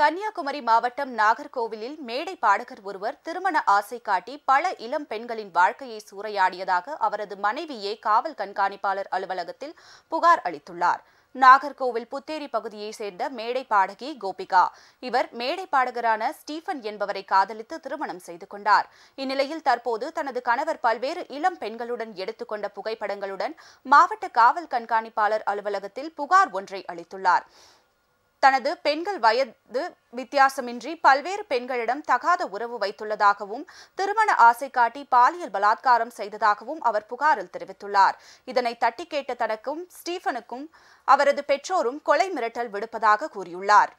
கன்னியாகுமரி மாவட்டம் நாகர்கோவிலில் மேடை பாடகர் ஒருவர் திருமண ஆசை காட்டி பல இளம் பெண்களின் வாழ்க்கையை சூறையாடியதாக அவரது மனைவியே காவல் கண்காணிப்பாளர் அலுவலகத்தில் புகார் அளித்துள்ளார் நாகர்கோவில் புத்தேரி பகுதியை சேர்ந்த மேடை பாடகி கோபிகா இவர் மேடை பாடகரான ஸ்டீபன் என்பவரை காதலித்து திருமணம் செய்து கொண்டார் இந்நிலையில் தற்போது தனது கணவர் பல்வேறு இளம் பெண்களுடன் எடுத்துக்கொண்ட புகைப்படங்களுடன் மாவட்ட காவல் கண்காணிப்பாளர் அலுவலகத்தில் புகார் ஒன்றை அளித்துள்ளார் தனது பெண்கள் வயது வித்தியாசமின்றி பல்வேறு பெண்களிடம் தகாத உறவு வைத்துள்ளதாகவும் திருமண ஆசை காட்டி பாலியல் பலாத்காரம் செய்ததாகவும் அவர் புகாரில் தெரிவித்துள்ளார் இதனை தட்டி கேட்ட தனக்கும் ஸ்டீபனுக்கும் அவரது பெற்றோரும் கொலை மிரட்டல் விடுப்பதாக கூறியுள்ளார்